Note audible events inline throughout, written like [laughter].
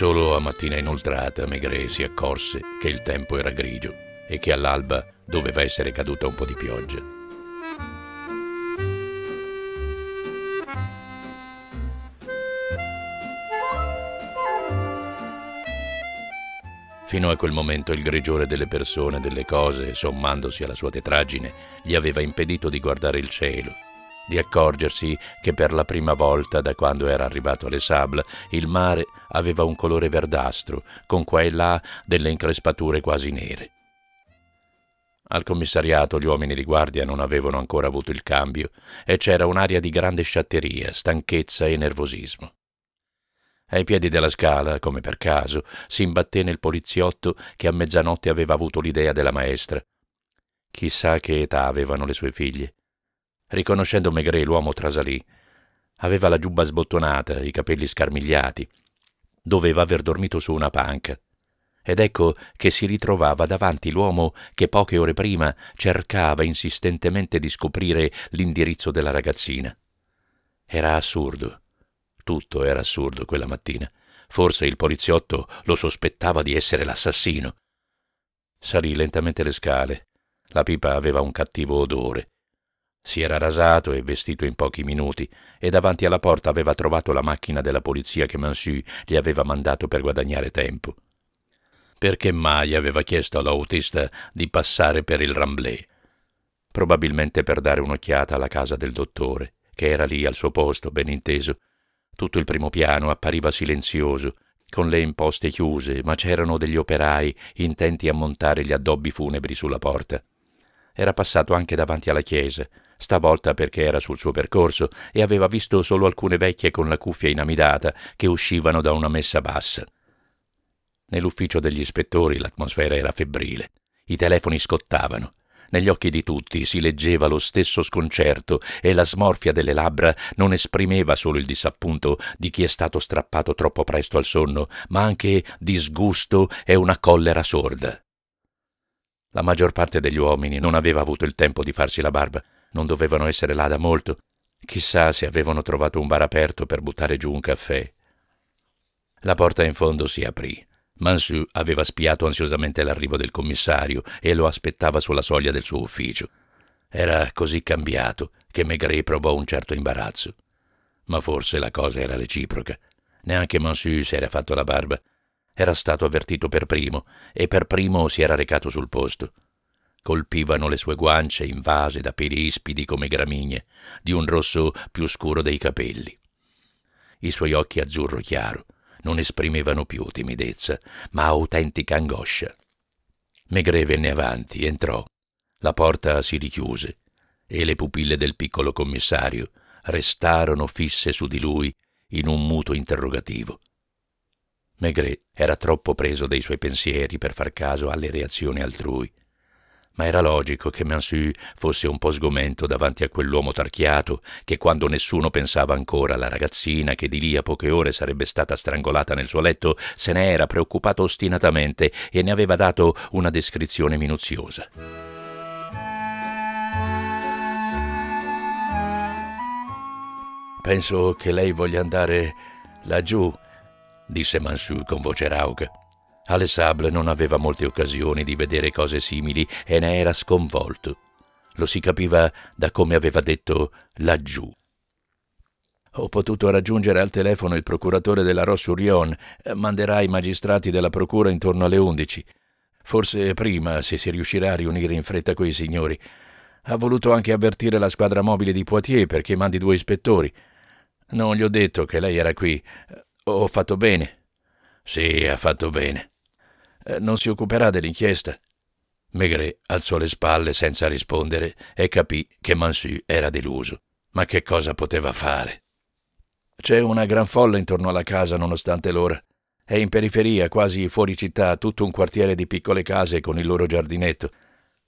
Solo a mattina inoltrata Maigret si accorse che il tempo era grigio e che all'alba doveva essere caduta un po' di pioggia. Fino a quel momento il grigiore delle persone e delle cose, sommandosi alla sua tetraggine, gli aveva impedito di guardare il cielo, di accorgersi che per la prima volta da quando era arrivato alle Sable il mare aveva un colore verdastro, con qua e là delle increspature quasi nere. Al commissariato gli uomini di guardia non avevano ancora avuto il cambio e c'era un'aria di grande sciatteria, stanchezza e nervosismo. Ai piedi della scala, come per caso, si imbatté nel poliziotto che a mezzanotte aveva avuto l'idea della maestra. Chissà che età avevano le sue figlie. Riconoscendo Maigret, l'uomo trasalì. Aveva la giubba sbottonata, i capelli scarmigliati, doveva aver dormito su una panca. Ed ecco che si ritrovava davanti l'uomo che poche ore prima cercava insistentemente di scoprire l'indirizzo della ragazzina. Era assurdo. Tutto era assurdo quella mattina. Forse il poliziotto lo sospettava di essere l'assassino. Salì lentamente le scale. La pipa aveva un cattivo odore. Si era rasato e vestito in pochi minuti e davanti alla porta aveva trovato la macchina della polizia che Mansu gli aveva mandato per guadagnare tempo. Perché mai aveva chiesto all'autista di passare per il Ramblé? Probabilmente per dare un'occhiata alla casa del dottore, che era lì al suo posto, ben inteso. Tutto il primo piano appariva silenzioso, con le imposte chiuse, ma c'erano degli operai intenti a montare gli addobbi funebri sulla porta. Era passato anche davanti alla chiesa, stavolta perché era sul suo percorso e aveva visto solo alcune vecchie con la cuffia inamidata che uscivano da una messa bassa. Nell'ufficio degli ispettori l'atmosfera era febbrile. I telefoni scottavano. Negli occhi di tutti si leggeva lo stesso sconcerto e la smorfia delle labbra non esprimeva solo il disappunto di chi è stato strappato troppo presto al sonno, ma anche disgusto e una collera sorda. La maggior parte degli uomini non aveva avuto il tempo di farsi la barba non dovevano essere là da molto. Chissà se avevano trovato un bar aperto per buttare giù un caffè. La porta in fondo si aprì. Mansu aveva spiato ansiosamente l'arrivo del commissario e lo aspettava sulla soglia del suo ufficio. Era così cambiato che Maigret provò un certo imbarazzo. Ma forse la cosa era reciproca. Neanche Mansu si era fatto la barba. Era stato avvertito per primo e per primo si era recato sul posto colpivano le sue guance invase da peli ispidi come gramigne, di un rosso più scuro dei capelli. I suoi occhi azzurro chiaro non esprimevano più timidezza, ma autentica angoscia. Megre venne avanti, entrò. La porta si richiuse e le pupille del piccolo commissario restarono fisse su di lui in un muto interrogativo. Maigret era troppo preso dei suoi pensieri per far caso alle reazioni altrui ma era logico che Mansu fosse un po' sgomento davanti a quell'uomo tarchiato che quando nessuno pensava ancora alla ragazzina che di lì a poche ore sarebbe stata strangolata nel suo letto, se ne era preoccupato ostinatamente e ne aveva dato una descrizione minuziosa. Penso che lei voglia andare laggiù, disse Mansu con voce rauca. Alle Sable non aveva molte occasioni di vedere cose simili e ne era sconvolto. Lo si capiva da come aveva detto laggiù. Ho potuto raggiungere al telefono il procuratore della Rossurion, manderà i magistrati della procura intorno alle 11. Forse prima, se si riuscirà a riunire in fretta quei signori. Ha voluto anche avvertire la squadra mobile di Poitiers perché mandi due ispettori. Non gli ho detto che lei era qui. Ho fatto bene. Sì, ha fatto bene. Eh, non si occuperà dell'inchiesta? Maigret alzò le spalle senza rispondere e capì che Mansu era deluso. Ma che cosa poteva fare? C'è una gran folla intorno alla casa nonostante l'ora. È in periferia, quasi fuori città, tutto un quartiere di piccole case con il loro giardinetto. Duffy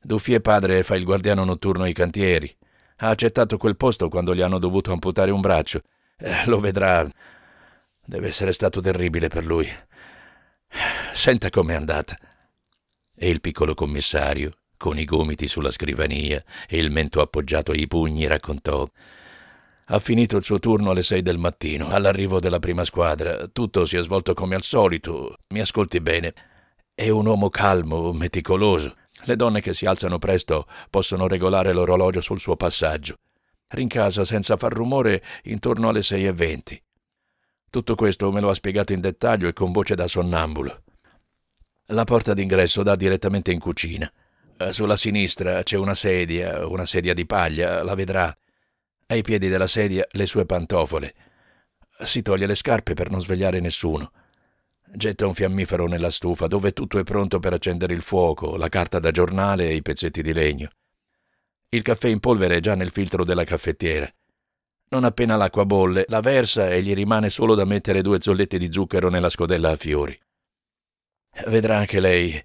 Duffier padre fa il guardiano notturno ai cantieri. Ha accettato quel posto quando gli hanno dovuto amputare un braccio. Eh, lo vedrà. Deve essere stato terribile per lui. Senta com'è andata. E il piccolo commissario, con i gomiti sulla scrivania e il mento appoggiato ai pugni, raccontò. Ha finito il suo turno alle sei del mattino, all'arrivo della prima squadra. Tutto si è svolto come al solito. Mi ascolti bene. È un uomo calmo, meticoloso. Le donne che si alzano presto possono regolare l'orologio sul suo passaggio. Rincasa senza far rumore intorno alle sei e venti. Tutto questo me lo ha spiegato in dettaglio e con voce da sonnambulo. La porta d'ingresso dà direttamente in cucina. Eh, sulla sinistra c'è una sedia, una sedia di paglia, la vedrà. Ai piedi della sedia le sue pantofole. Si toglie le scarpe per non svegliare nessuno. Getta un fiammifero nella stufa dove tutto è pronto per accendere il fuoco, la carta da giornale e i pezzetti di legno. Il caffè in polvere è già nel filtro della caffettiera. Non appena l'acqua bolle, la versa e gli rimane solo da mettere due zollette di zucchero nella scodella a fiori. Vedrà anche lei.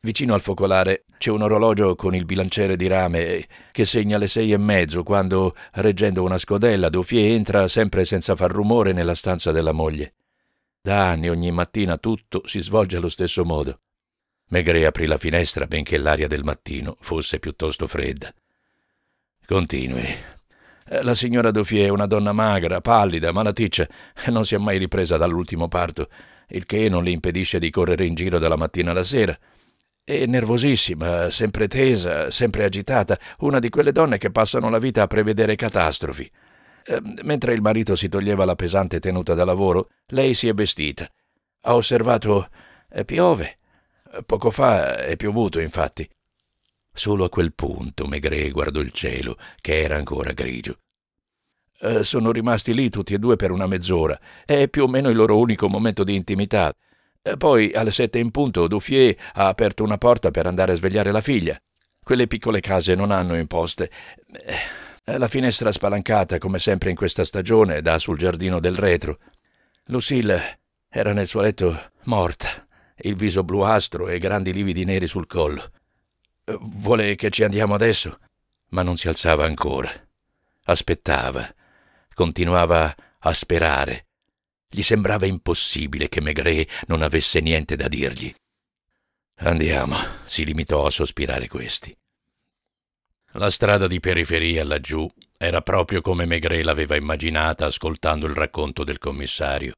Vicino al focolare c'è un orologio con il bilanciere di rame eh, che segna le sei e mezzo quando, reggendo una scodella, Dauphie entra sempre senza far rumore nella stanza della moglie. Da anni ogni mattina tutto si svolge allo stesso modo. Maigret aprì la finestra benché l'aria del mattino fosse piuttosto fredda. Continui, eh, la signora Dofie è una donna magra, pallida, malaticcia, non si è mai ripresa dall'ultimo parto, il che non le impedisce di correre in giro dalla mattina alla sera. È nervosissima, sempre tesa, sempre agitata, una di quelle donne che passano la vita a prevedere catastrofi. Eh, mentre il marito si toglieva la pesante tenuta da lavoro, lei si è vestita. Ha osservato eh, piove. Poco fa è piovuto, infatti. Solo a quel punto Maigret guardò il cielo, che era ancora grigio. Eh, sono rimasti lì tutti e due per una mezz'ora. È più o meno il loro unico momento di intimità. Eh, poi, alle sette in punto, Duffier ha aperto una porta per andare a svegliare la figlia. Quelle piccole case non hanno imposte. Eh, la finestra spalancata, come sempre in questa stagione, dà sul giardino del retro. Lucille era nel suo letto morta, il viso bluastro e grandi lividi neri sul collo. Eh, vuole che ci andiamo adesso? Ma non si alzava ancora. Aspettava. Continuava a sperare. Gli sembrava impossibile che Maigret non avesse niente da dirgli. Andiamo, si limitò a sospirare questi. La strada di periferia laggiù era proprio come Maigret l'aveva immaginata ascoltando il racconto del commissario.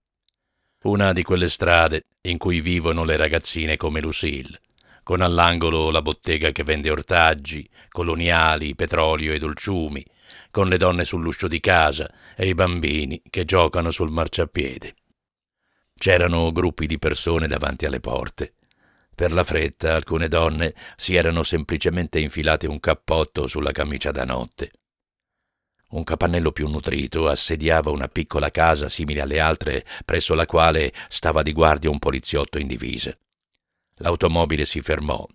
Una di quelle strade in cui vivono le ragazzine come Lucille con all'angolo la bottega che vende ortaggi, coloniali, petrolio e dolciumi, con le donne sull'uscio di casa e i bambini che giocano sul marciapiede. C'erano gruppi di persone davanti alle porte. Per la fretta alcune donne si erano semplicemente infilate un cappotto sulla camicia da notte. Un capannello più nutrito assediava una piccola casa simile alle altre presso la quale stava di guardia un poliziotto in divisa. L'automobile si fermò.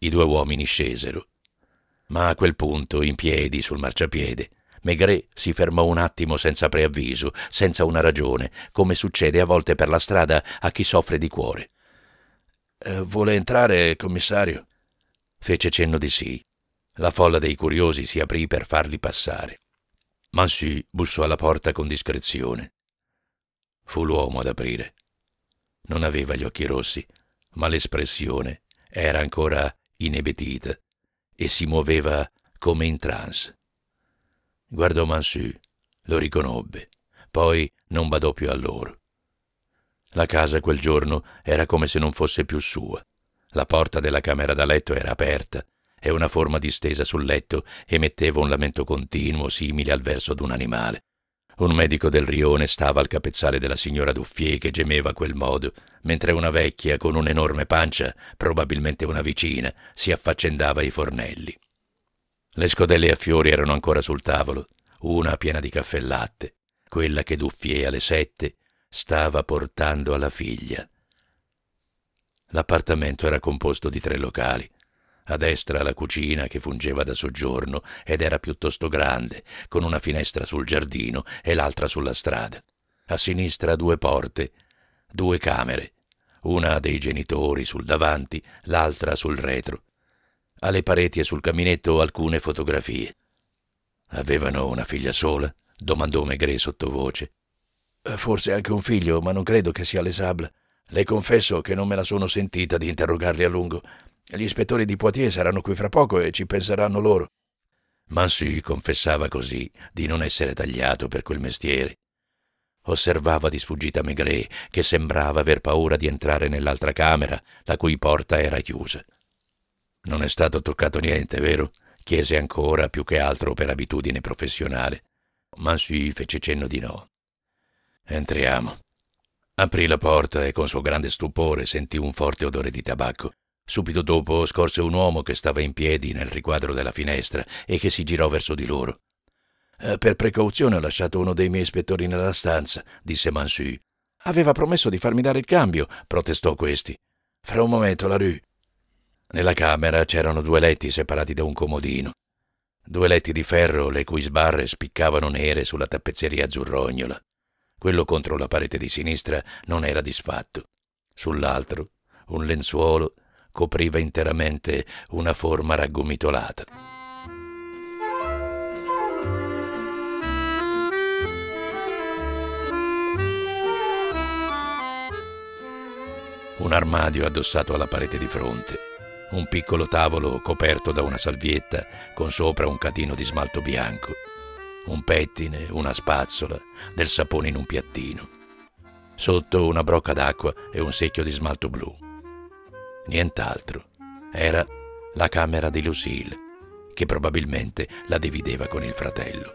I due uomini scesero. Ma a quel punto, in piedi sul marciapiede, Maigret si fermò un attimo senza preavviso, senza una ragione, come succede a volte per la strada a chi soffre di cuore. Eh, vuole entrare, commissario? Fece cenno di sì. La folla dei curiosi si aprì per farli passare. Mansu bussò alla porta con discrezione. Fu l'uomo ad aprire. Non aveva gli occhi rossi, ma l'espressione era ancora inebetita e si muoveva come in trance. Guardò Mansù, lo riconobbe, poi non badò più a loro. La casa quel giorno era come se non fosse più sua. La porta della camera da letto era aperta e una forma distesa sul letto emetteva un lamento continuo simile al verso d'un animale. Un medico del rione stava al capezzale della signora Duffier che gemeva a quel modo, mentre una vecchia con un'enorme pancia, probabilmente una vicina, si affaccendava ai fornelli. Le scodelle a fiori erano ancora sul tavolo, una piena di caffè latte, quella che Duffier alle sette stava portando alla figlia. L'appartamento era composto di tre locali, a destra la cucina che fungeva da soggiorno ed era piuttosto grande, con una finestra sul giardino e l'altra sulla strada. A sinistra due porte, due camere, una dei genitori sul davanti, l'altra sul retro. Alle pareti e sul caminetto alcune fotografie. Avevano una figlia sola? domandò Maigret sottovoce. Eh, forse anche un figlio, ma non credo che sia Le Sable. Le confesso che non me la sono sentita di interrogarli a lungo. Gli ispettori di Poitiers saranno qui fra poco e ci penseranno loro. Mansi confessava così di non essere tagliato per quel mestiere. Osservava di sfuggita Maigret, che sembrava aver paura di entrare nell'altra camera, la cui porta era chiusa. Non è stato toccato niente, vero? chiese ancora, più che altro per abitudine professionale. Mansi fece cenno di no. Entriamo. Aprì la porta e con suo grande stupore sentì un forte odore di tabacco. Subito dopo scorse un uomo che stava in piedi nel riquadro della finestra e che si girò verso di loro. Eh, per precauzione ho lasciato uno dei miei ispettori nella stanza, disse Mansu. Aveva promesso di farmi dare il cambio, protestò questi. Fra un momento, la rue. Nella camera c'erano due letti separati da un comodino. Due letti di ferro le cui sbarre spiccavano nere sulla tappezzeria azzurrognola. Quello contro la parete di sinistra non era disfatto. Sull'altro, un lenzuolo copriva interamente una forma raggomitolata. Un armadio addossato alla parete di fronte, un piccolo tavolo coperto da una salvietta con sopra un catino di smalto bianco, un pettine, una spazzola, del sapone in un piattino, sotto una brocca d'acqua e un secchio di smalto blu. Nient'altro. Era la camera di Lucille, che probabilmente la divideva con il fratello.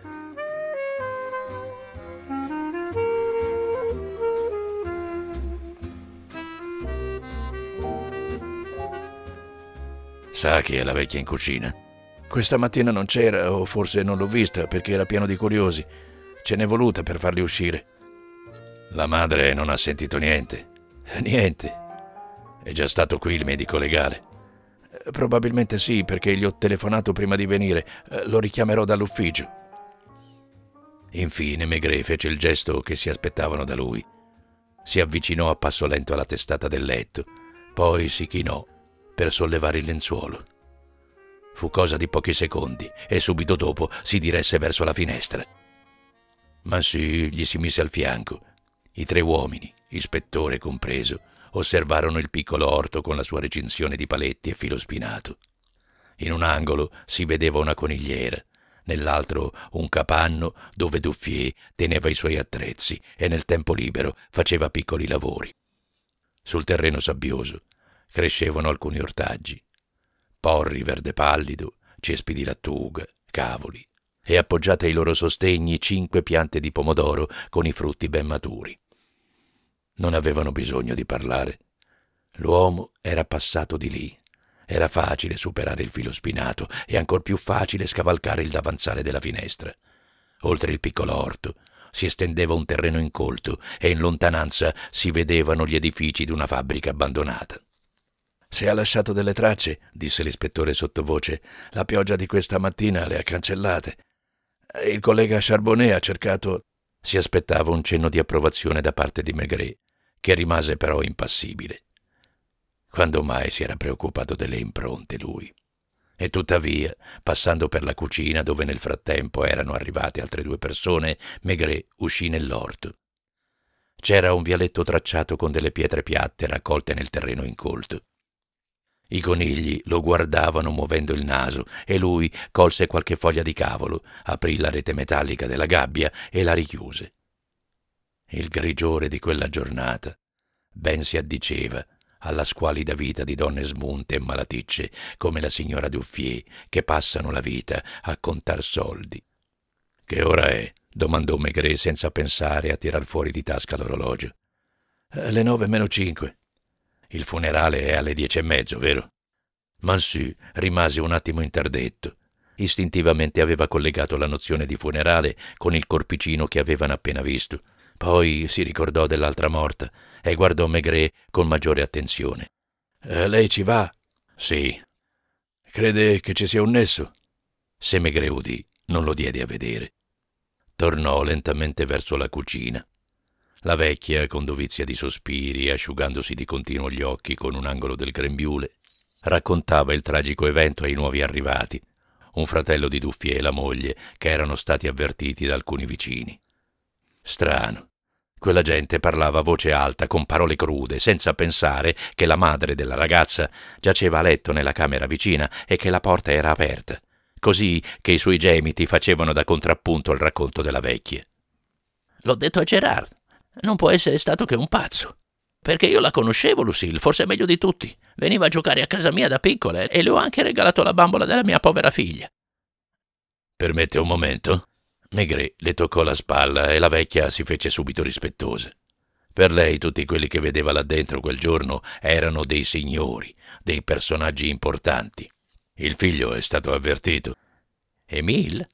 Sa chi è la vecchia in cucina? Questa mattina non c'era, o forse non l'ho vista perché era pieno di curiosi. Ce n'è voluta per farli uscire. La madre non ha sentito niente. Niente. È già stato qui il medico legale? Eh, probabilmente sì, perché gli ho telefonato prima di venire. Eh, lo richiamerò dall'ufficio. Infine Maigret fece il gesto che si aspettavano da lui. Si avvicinò a passo lento alla testata del letto, poi si chinò per sollevare il lenzuolo. Fu cosa di pochi secondi e subito dopo si diresse verso la finestra. Ma sì, gli si mise al fianco. I tre uomini, ispettore compreso, osservarono il piccolo orto con la sua recinzione di paletti e filo spinato. In un angolo si vedeva una conigliera, nell'altro un capanno dove Duffier teneva i suoi attrezzi e nel tempo libero faceva piccoli lavori. Sul terreno sabbioso crescevano alcuni ortaggi, porri verde pallido, cespi di lattuga, cavoli, e appoggiate ai loro sostegni cinque piante di pomodoro con i frutti ben maturi. Non avevano bisogno di parlare. L'uomo era passato di lì. Era facile superare il filo spinato e ancor più facile scavalcare il davanzale della finestra. Oltre il piccolo orto si estendeva un terreno incolto e in lontananza si vedevano gli edifici di una fabbrica abbandonata. Se ha lasciato delle tracce, disse l'ispettore sottovoce, la pioggia di questa mattina le ha cancellate. Il collega Charbonnet ha cercato. Si aspettava un cenno di approvazione da parte di Maigret che rimase però impassibile. Quando mai si era preoccupato delle impronte lui? E tuttavia, passando per la cucina dove nel frattempo erano arrivate altre due persone, Maigret uscì nell'orto. C'era un vialetto tracciato con delle pietre piatte raccolte nel terreno incolto. I conigli lo guardavano muovendo il naso e lui colse qualche foglia di cavolo, aprì la rete metallica della gabbia e la richiuse il grigiore di quella giornata ben si addiceva alla squalida vita di donne smunte e malaticce come la signora Duffier che passano la vita a contar soldi. Che ora è? domandò Maigret senza pensare a tirar fuori di tasca l'orologio. Eh, le nove meno cinque. Il funerale è alle dieci e mezzo, vero? Mansu rimase un attimo interdetto. Istintivamente aveva collegato la nozione di funerale con il corpicino che avevano appena visto poi si ricordò dell'altra morta e guardò Maigret con maggiore attenzione. Eh, lei ci va? Sì. Crede che ci sia un nesso? Se Maigret udì, non lo diede a vedere. Tornò lentamente verso la cucina. La vecchia, con dovizia di sospiri, asciugandosi di continuo gli occhi con un angolo del grembiule, raccontava il tragico evento ai nuovi arrivati, un fratello di Duffie e la moglie, che erano stati avvertiti da alcuni vicini. Strano, quella gente parlava a voce alta, con parole crude, senza pensare che la madre della ragazza giaceva a letto nella camera vicina e che la porta era aperta, così che i suoi gemiti facevano da contrappunto al racconto della vecchia. L'ho detto a Gerard. Non può essere stato che un pazzo. Perché io la conoscevo, Lucille, forse meglio di tutti. Veniva a giocare a casa mia da piccola e le ho anche regalato la bambola della mia povera figlia. Permette un momento? Maigret le toccò la spalla e la vecchia si fece subito rispettosa. Per lei tutti quelli che vedeva là dentro quel giorno erano dei signori, dei personaggi importanti. Il figlio è stato avvertito. Emile?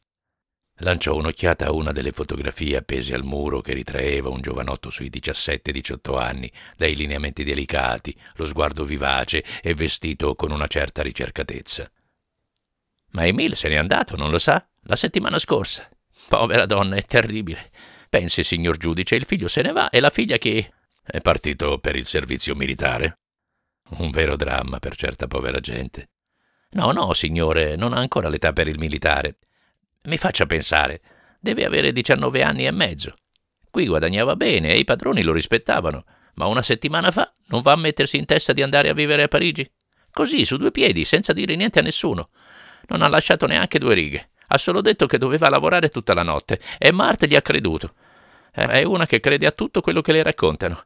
Lanciò un'occhiata a una delle fotografie appese al muro che ritraeva un giovanotto sui 17-18 anni, dai lineamenti delicati, lo sguardo vivace e vestito con una certa ricercatezza. Ma Emile se n'è andato, non lo sa? La settimana scorsa. Povera donna, è terribile. Pensi, signor giudice, il figlio se ne va e la figlia che... È partito per il servizio militare. Un vero dramma per certa povera gente. No, no, signore, non ha ancora l'età per il militare. Mi faccia pensare, deve avere 19 anni e mezzo. Qui guadagnava bene e i padroni lo rispettavano, ma una settimana fa non va a mettersi in testa di andare a vivere a Parigi? Così, su due piedi, senza dire niente a nessuno. Non ha lasciato neanche due righe. Ha solo detto che doveva lavorare tutta la notte e Marte gli ha creduto. Eh, è una che crede a tutto quello che le raccontano.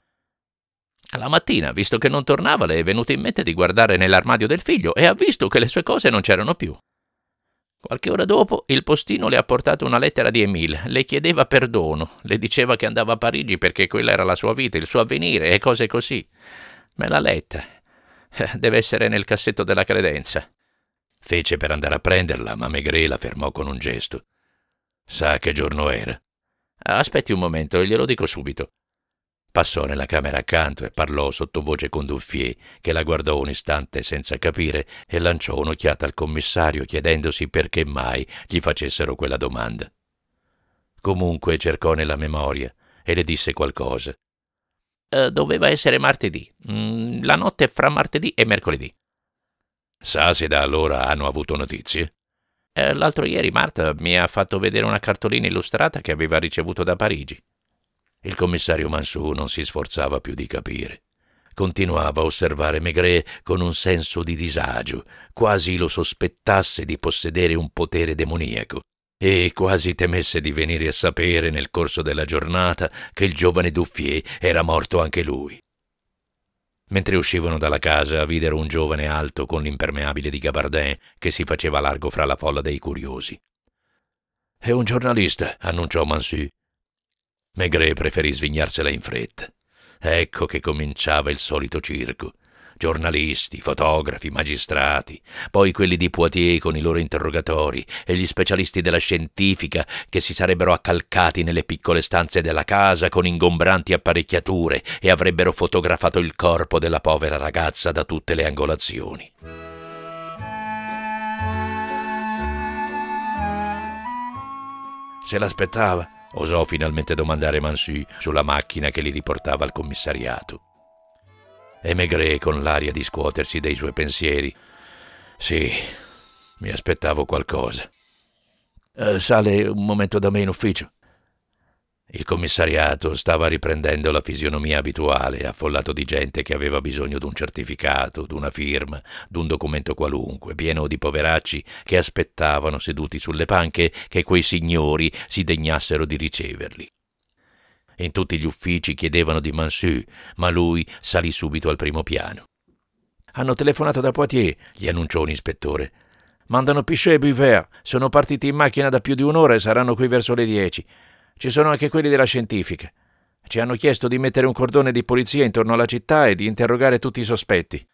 Alla mattina, visto che non tornava, le è venuto in mente di guardare nell'armadio del figlio e ha visto che le sue cose non c'erano più. Qualche ora dopo il postino le ha portato una lettera di Emile, le chiedeva perdono, le diceva che andava a Parigi perché quella era la sua vita, il suo avvenire e cose così. Me l'ha letta. Eh, deve essere nel cassetto della credenza. Fece per andare a prenderla, ma Maigret la fermò con un gesto. Sa che giorno era? Aspetti un momento, glielo dico subito. Passò nella camera accanto e parlò sottovoce con Duffier, che la guardò un istante senza capire e lanciò un'occhiata al commissario chiedendosi perché mai gli facessero quella domanda. Comunque cercò nella memoria e le disse qualcosa. Eh, doveva essere martedì, mm, la notte fra martedì e mercoledì. Sa se da allora hanno avuto notizie? Eh, l'altro ieri Marta mi ha fatto vedere una cartolina illustrata che aveva ricevuto da Parigi. Il commissario Mansou non si sforzava più di capire. Continuava a osservare Maigret con un senso di disagio, quasi lo sospettasse di possedere un potere demoniaco e quasi temesse di venire a sapere nel corso della giornata che il giovane Duffier era morto anche lui. Mentre uscivano dalla casa, videro un giovane alto con l'impermeabile di gabardin che si faceva largo fra la folla dei curiosi. È un giornalista, annunciò Mansu. Maigret preferì svignarsela in fretta. Ecco che cominciava il solito circo giornalisti, fotografi, magistrati, poi quelli di Poitiers con i loro interrogatori e gli specialisti della scientifica che si sarebbero accalcati nelle piccole stanze della casa con ingombranti apparecchiature e avrebbero fotografato il corpo della povera ragazza da tutte le angolazioni. Se l'aspettava? osò finalmente domandare Mansu sulla macchina che li riportava al commissariato e Maigret con l'aria di scuotersi dei suoi pensieri. Sì, mi aspettavo qualcosa. Eh, sale un momento da me in ufficio. Il commissariato stava riprendendo la fisionomia abituale, affollato di gente che aveva bisogno di un certificato, di una firma, di un documento qualunque, pieno di poveracci che aspettavano seduti sulle panche che quei signori si degnassero di riceverli. In tutti gli uffici chiedevano di Mansu, ma lui salì subito al primo piano. Hanno telefonato da Poitiers, gli annunciò un ispettore. Mandano Pichet e Buver, sono partiti in macchina da più di un'ora e saranno qui verso le dieci. Ci sono anche quelli della scientifica. Ci hanno chiesto di mettere un cordone di polizia intorno alla città e di interrogare tutti i sospetti.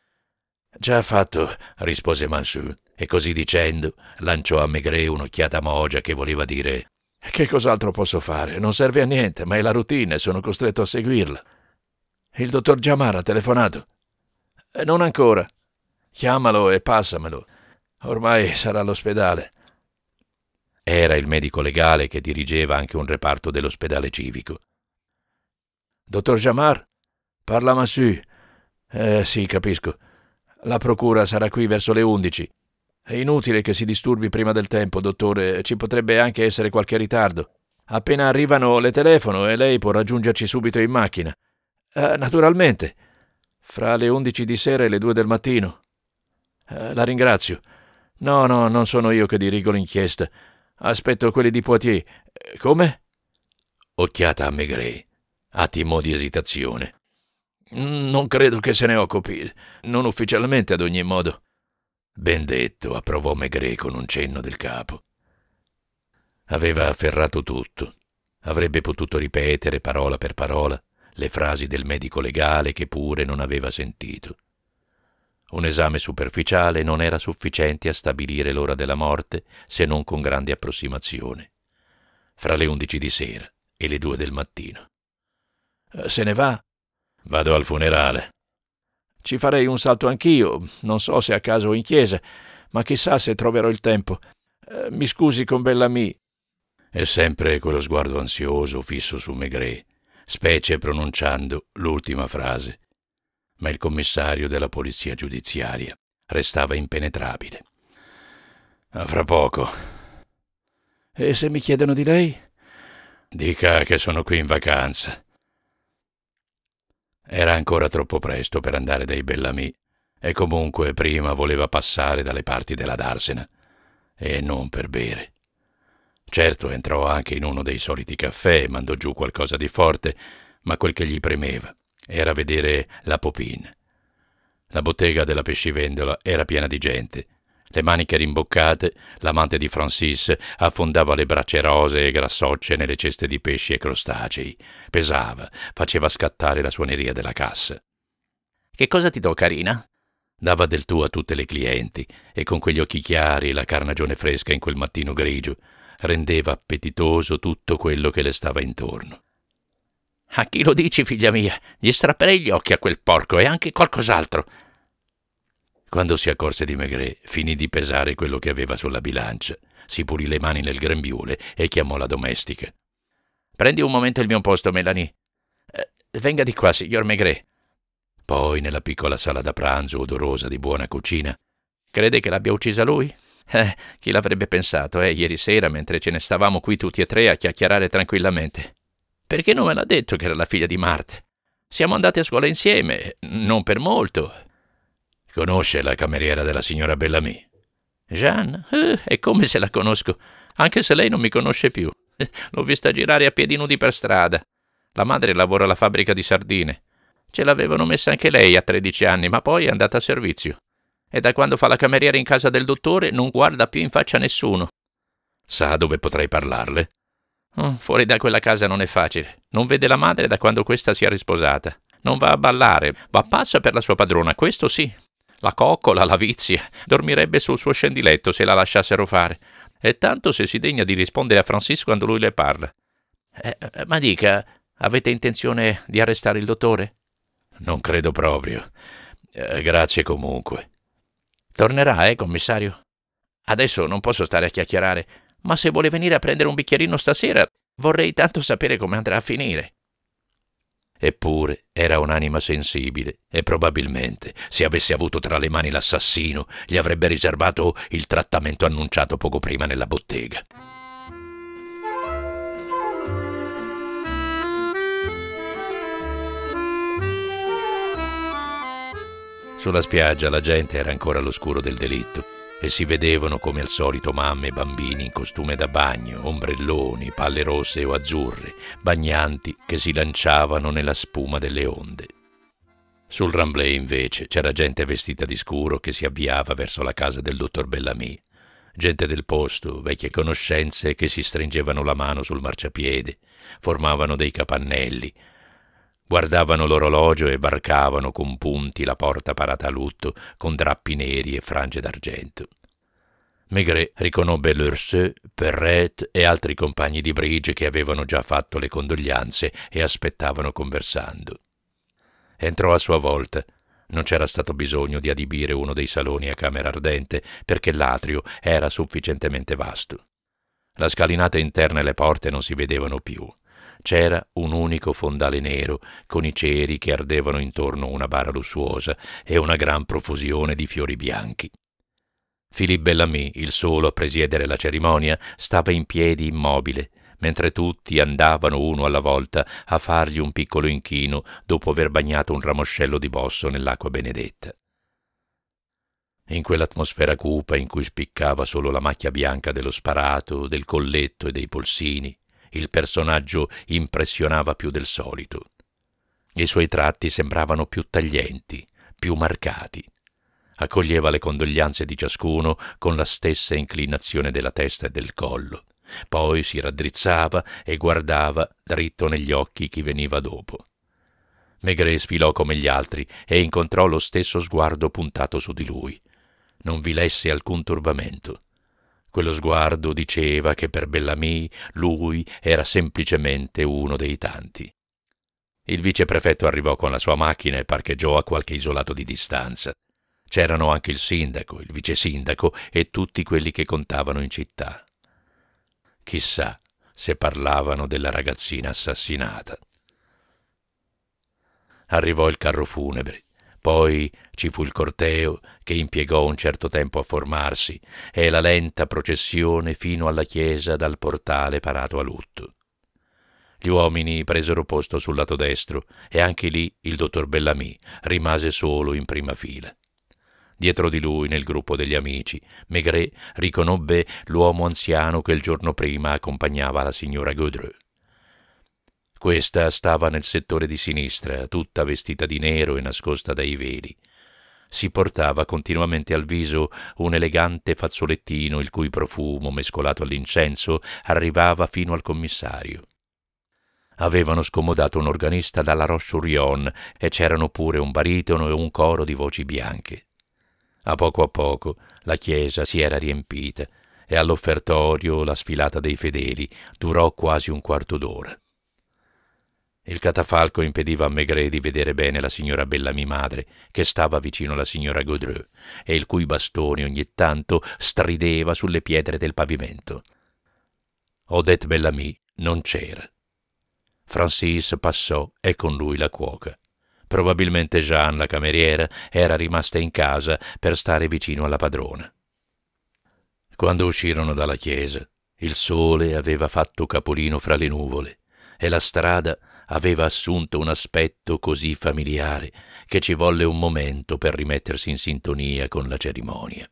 Già fatto, rispose Mansur, e così dicendo lanciò a Maigret un'occhiata mogia che voleva dire che cos'altro posso fare? Non serve a niente, ma è la routine, sono costretto a seguirla. Il dottor Giamara ha telefonato. Eh, non ancora. Chiamalo e passamelo. Ormai sarà all'ospedale. Era il medico legale che dirigeva anche un reparto dell'ospedale civico. Dottor Jamar? Parla Massu. Eh sì, capisco. La procura sarà qui verso le undici. È inutile che si disturbi prima del tempo, dottore, ci potrebbe anche essere qualche ritardo. Appena arrivano le telefono e lei può raggiungerci subito in macchina. Eh, naturalmente. Fra le 11 di sera e le 2 del mattino. Eh, la ringrazio. No, no, non sono io che dirigo l'inchiesta. Aspetto quelli di Poitiers. Eh, come? Occhiata a Maigret. Attimo di esitazione. Mm, non credo che se ne occupi. Non ufficialmente, ad ogni modo. Ben detto, approvò Maigret con un cenno del capo. Aveva afferrato tutto. Avrebbe potuto ripetere parola per parola le frasi del medico legale che pure non aveva sentito. Un esame superficiale non era sufficiente a stabilire l'ora della morte se non con grande approssimazione, fra le undici di sera e le due del mattino. Eh, se ne va? Vado al funerale, ci farei un salto anch'io, non so se a caso in chiesa, ma chissà se troverò il tempo. Eh, mi scusi con Bellamy. E sempre quello sguardo ansioso fisso su Maigret, specie pronunciando l'ultima frase. Ma il commissario della polizia giudiziaria restava impenetrabile. A fra poco. E se mi chiedono di lei? Dica che sono qui in vacanza. Era ancora troppo presto per andare dai Bellamy e comunque prima voleva passare dalle parti della Darsena e non per bere. Certo entrò anche in uno dei soliti caffè e mandò giù qualcosa di forte, ma quel che gli premeva era vedere la Popin. La bottega della pescivendola era piena di gente le maniche rimboccate, l'amante di Francis affondava le braccia rosee e grassocce nelle ceste di pesci e crostacei. Pesava, faceva scattare la suoneria della cassa. Che cosa ti do, carina? Dava del tuo a tutte le clienti e con quegli occhi chiari e la carnagione fresca in quel mattino grigio rendeva appetitoso tutto quello che le stava intorno. A chi lo dici, figlia mia? Gli strapperei gli occhi a quel porco e anche qualcos'altro. Quando si accorse di Maigret, finì di pesare quello che aveva sulla bilancia, si pulì le mani nel grembiule e chiamò la domestica. Prendi un momento il mio posto, Melanie. Eh, venga di qua, signor Maigret. Poi, nella piccola sala da pranzo odorosa di buona cucina, crede che l'abbia uccisa lui? Eh, chi l'avrebbe pensato, eh, ieri sera, mentre ce ne stavamo qui tutti e tre a chiacchierare tranquillamente. Perché non me l'ha detto che era la figlia di Marte? Siamo andati a scuola insieme, non per molto, Conosce la cameriera della signora Bellamy? Jeanne? Eh, è come se la conosco, anche se lei non mi conosce più. [laughs] L'ho vista girare a piedi nudi per strada. La madre lavora alla fabbrica di sardine. Ce l'avevano messa anche lei a 13 anni, ma poi è andata a servizio. E da quando fa la cameriera in casa del dottore non guarda più in faccia nessuno. Sa dove potrei parlarle? Mm, fuori da quella casa non è facile. Non vede la madre da quando questa si è risposata. Non va a ballare, va passa per la sua padrona, questo sì. La coccola, la vizia, dormirebbe sul suo scendiletto se la lasciassero fare. E tanto se si degna di rispondere a Francis quando lui le parla. Eh, eh, ma dica, avete intenzione di arrestare il dottore? Non credo proprio. Eh, grazie comunque. Tornerà, eh, commissario? Adesso non posso stare a chiacchierare, ma se vuole venire a prendere un bicchierino stasera, vorrei tanto sapere come andrà a finire. Eppure era un'anima sensibile e probabilmente, se avesse avuto tra le mani l'assassino, gli avrebbe riservato il trattamento annunciato poco prima nella bottega. Sulla spiaggia la gente era ancora all'oscuro del delitto e si vedevano come al solito mamme e bambini in costume da bagno, ombrelloni, palle rosse o azzurre, bagnanti che si lanciavano nella spuma delle onde. Sul Ramblay invece c'era gente vestita di scuro che si avviava verso la casa del dottor Bellamy, gente del posto, vecchie conoscenze che si stringevano la mano sul marciapiede, formavano dei capannelli, Guardavano l'orologio e barcavano con punti la porta parata a lutto, con drappi neri e frange d'argento. Maigret riconobbe Lurse, Perret e altri compagni di Brige che avevano già fatto le condoglianze e aspettavano conversando. Entrò a sua volta. Non c'era stato bisogno di adibire uno dei saloni a camera ardente, perché l'atrio era sufficientemente vasto. La scalinata interna e le porte non si vedevano più c'era un unico fondale nero, con i ceri che ardevano intorno una bara lussuosa e una gran profusione di fiori bianchi. Philippe Bellamy, il solo a presiedere la cerimonia, stava in piedi immobile, mentre tutti andavano uno alla volta a fargli un piccolo inchino dopo aver bagnato un ramoscello di bosso nell'acqua benedetta. In quell'atmosfera cupa in cui spiccava solo la macchia bianca dello sparato, del colletto e dei polsini, il personaggio impressionava più del solito. I suoi tratti sembravano più taglienti, più marcati. Accoglieva le condoglianze di ciascuno con la stessa inclinazione della testa e del collo. Poi si raddrizzava e guardava dritto negli occhi chi veniva dopo. Maigret sfilò come gli altri e incontrò lo stesso sguardo puntato su di lui. Non vi lesse alcun turbamento. Quello sguardo diceva che per Bellamy lui era semplicemente uno dei tanti. Il viceprefetto arrivò con la sua macchina e parcheggiò a qualche isolato di distanza. C'erano anche il sindaco, il vicesindaco e tutti quelli che contavano in città. Chissà se parlavano della ragazzina assassinata. Arrivò il carro funebre poi ci fu il corteo che impiegò un certo tempo a formarsi e la lenta processione fino alla chiesa dal portale parato a lutto. Gli uomini presero posto sul lato destro e anche lì il dottor Bellamy rimase solo in prima fila. Dietro di lui, nel gruppo degli amici, Maigret riconobbe l'uomo anziano che il giorno prima accompagnava la signora Godreux. Questa stava nel settore di sinistra, tutta vestita di nero e nascosta dai veli. Si portava continuamente al viso un elegante fazzolettino il cui profumo, mescolato all'incenso, arrivava fino al commissario. Avevano scomodato un organista dalla Roche-sur-Yon e c'erano pure un baritono e un coro di voci bianche. A poco a poco la chiesa si era riempita e all'offertorio la sfilata dei fedeli durò quasi un quarto d'ora. Il catafalco impediva a Maigret di vedere bene la signora Bellamy madre, che stava vicino alla signora Gaudreux, e il cui bastone ogni tanto strideva sulle pietre del pavimento. Odette Bellamy non c'era. Francis passò e con lui la cuoca. Probabilmente Jeanne, la cameriera, era rimasta in casa per stare vicino alla padrona. Quando uscirono dalla chiesa, il sole aveva fatto capolino fra le nuvole e la strada aveva assunto un aspetto così familiare che ci volle un momento per rimettersi in sintonia con la cerimonia.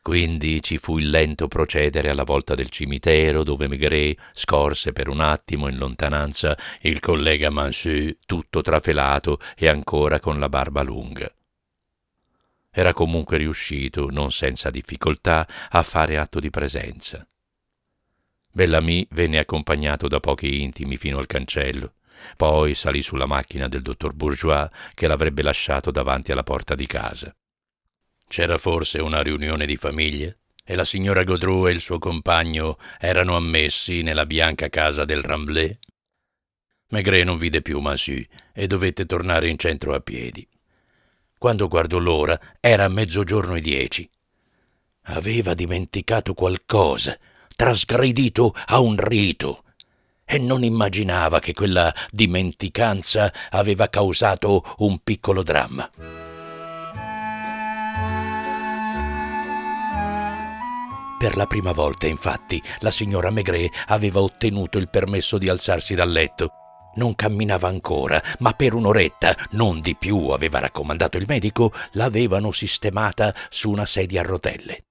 Quindi ci fu il lento procedere alla volta del cimitero, dove Maigret scorse per un attimo in lontananza il collega Mansu, tutto trafelato e ancora con la barba lunga. Era comunque riuscito, non senza difficoltà, a fare atto di presenza. Bellamy venne accompagnato da pochi intimi fino al cancello. Poi salì sulla macchina del dottor Bourgeois che l'avrebbe lasciato davanti alla porta di casa. C'era forse una riunione di famiglie? E la signora Godreau e il suo compagno erano ammessi nella bianca casa del Ramblay? Maigret non vide più Massu e dovette tornare in centro a piedi. Quando guardò l'ora, era mezzogiorno e dieci. Aveva dimenticato qualcosa, trasgredito a un rito e non immaginava che quella dimenticanza aveva causato un piccolo dramma. Per la prima volta, infatti, la signora Maigret aveva ottenuto il permesso di alzarsi dal letto. Non camminava ancora, ma per un'oretta, non di più, aveva raccomandato il medico, l'avevano sistemata su una sedia a rotelle.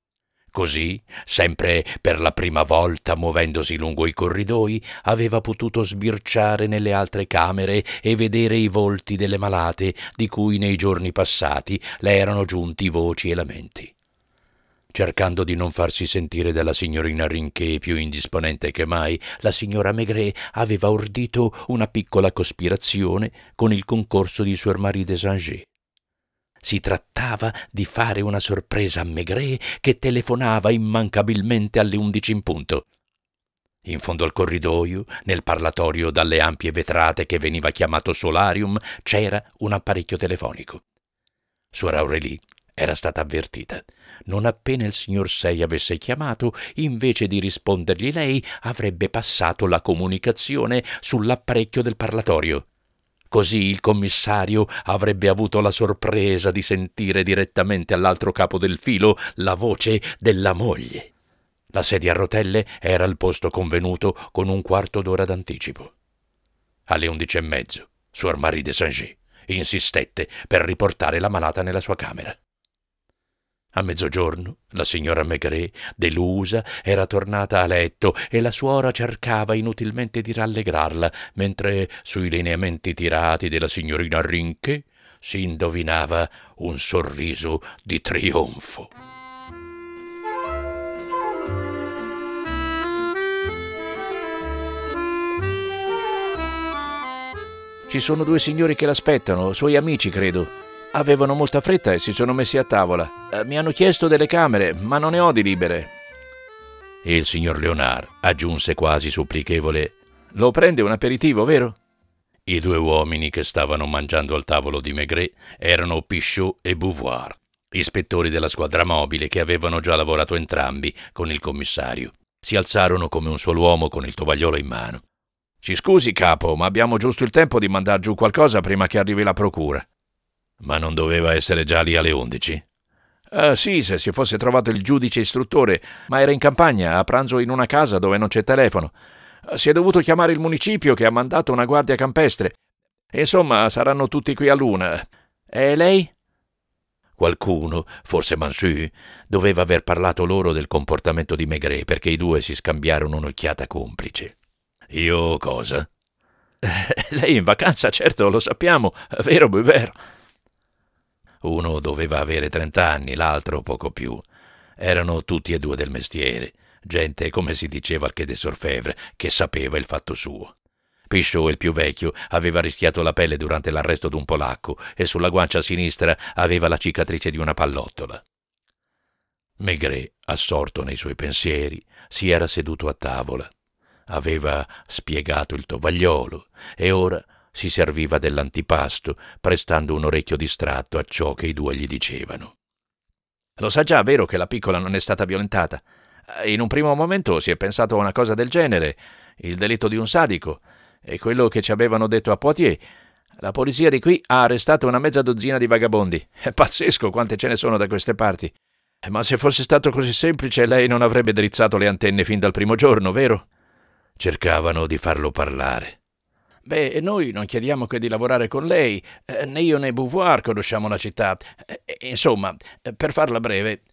Così, sempre per la prima volta muovendosi lungo i corridoi, aveva potuto sbirciare nelle altre camere e vedere i volti delle malate di cui nei giorni passati le erano giunti voci e lamenti. Cercando di non farsi sentire dalla signorina Rinché più indisponente che mai, la signora Maigret aveva ordito una piccola cospirazione con il concorso di Suor Marie de Saint-Ger. Si trattava di fare una sorpresa a Maigret che telefonava immancabilmente alle undici in punto. In fondo al corridoio, nel parlatorio dalle ampie vetrate che veniva chiamato solarium, c'era un apparecchio telefonico. Suora Aurelie era stata avvertita. Non appena il signor Sei avesse chiamato, invece di rispondergli lei, avrebbe passato la comunicazione sull'apparecchio del parlatorio. Così il commissario avrebbe avuto la sorpresa di sentire direttamente all'altro capo del filo la voce della moglie. La sedia a rotelle era al posto convenuto con un quarto d'ora d'anticipo. Alle undici e mezzo, Suor Marie de Saint-Ger insistette per riportare la malata nella sua camera. A mezzogiorno la signora Maigret, delusa, era tornata a letto e la suora cercava inutilmente di rallegrarla, mentre sui lineamenti tirati della signorina Rinché si indovinava un sorriso di trionfo. Ci sono due signori che l'aspettano, suoi amici, credo Avevano molta fretta e si sono messi a tavola. Eh, mi hanno chiesto delle camere, ma non ne ho di libere. Il signor Leonard aggiunse quasi supplichevole: Lo prende un aperitivo, vero? I due uomini che stavano mangiando al tavolo di Maigret erano Pichot e Beauvoir, ispettori della squadra mobile che avevano già lavorato entrambi con il commissario. Si alzarono come un solo uomo con il tovagliolo in mano. Ci scusi, capo, ma abbiamo giusto il tempo di mandar giù qualcosa prima che arrivi la procura. Ma non doveva essere già lì alle 11? Uh, eh, sì, se si fosse trovato il giudice istruttore, ma era in campagna, a pranzo in una casa dove non c'è telefono. Uh, si è dovuto chiamare il municipio che ha mandato una guardia campestre. Insomma, saranno tutti qui a luna. E lei? Qualcuno, forse Mansu, doveva aver parlato loro del comportamento di Maigret perché i due si scambiarono un'occhiata complice. Io cosa? Eh, [laughs] lei in vacanza, certo, lo sappiamo, vero, vero. Uno doveva avere trent'anni, l'altro poco più. Erano tutti e due del mestiere, gente, come si diceva al che de Sorfevre, che sapeva il fatto suo. Pichot, il più vecchio, aveva rischiato la pelle durante l'arresto d'un polacco e sulla guancia sinistra aveva la cicatrice di una pallottola. Maigret, assorto nei suoi pensieri, si era seduto a tavola. Aveva spiegato il tovagliolo e ora si serviva dell'antipasto, prestando un orecchio distratto a ciò che i due gli dicevano. Lo sa già, vero che la piccola non è stata violentata? In un primo momento si è pensato a una cosa del genere, il delitto di un sadico, e quello che ci avevano detto a Poitiers. La polizia di qui ha arrestato una mezza dozzina di vagabondi. È pazzesco quante ce ne sono da queste parti. Ma se fosse stato così semplice, lei non avrebbe drizzato le antenne fin dal primo giorno, vero? Cercavano di farlo parlare. Beh, noi non chiediamo che di lavorare con lei, eh, né io né Beauvoir conosciamo la città. Eh, eh insomma, eh, per farla breve...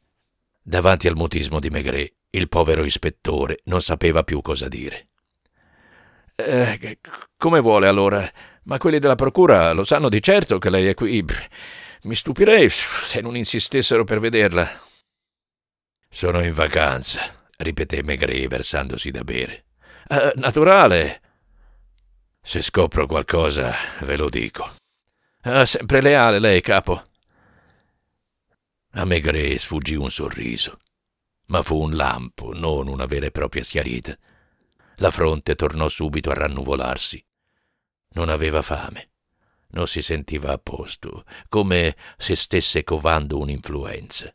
Davanti al mutismo di Maigret, il povero ispettore non sapeva più cosa dire. Eh, come vuole allora, ma quelli della procura lo sanno di certo che lei è qui. Mi stupirei se non insistessero per vederla. Sono in vacanza, ripeté Maigret versandosi da bere. Eh, naturale, se scopro qualcosa, ve lo dico. Ah, sempre leale lei, capo. A Maigret sfuggì un sorriso, ma fu un lampo, non una vera e propria schiarita. La fronte tornò subito a rannuvolarsi. Non aveva fame, non si sentiva a posto, come se stesse covando un'influenza.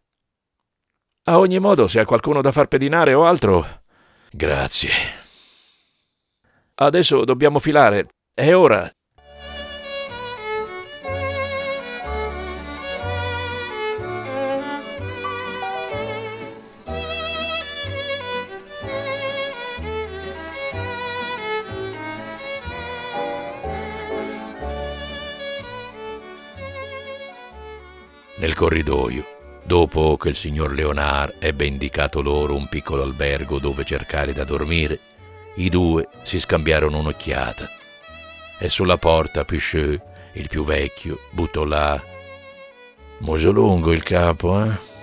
A ogni modo, se ha qualcuno da far pedinare o altro... Grazie, Adesso dobbiamo filare. È ora. Nel corridoio Dopo che il signor Leonard ebbe indicato loro un piccolo albergo dove cercare da dormire, i due si scambiarono un'occhiata e sulla porta Picheux, il più vecchio, buttò là. Muso lungo il capo, eh?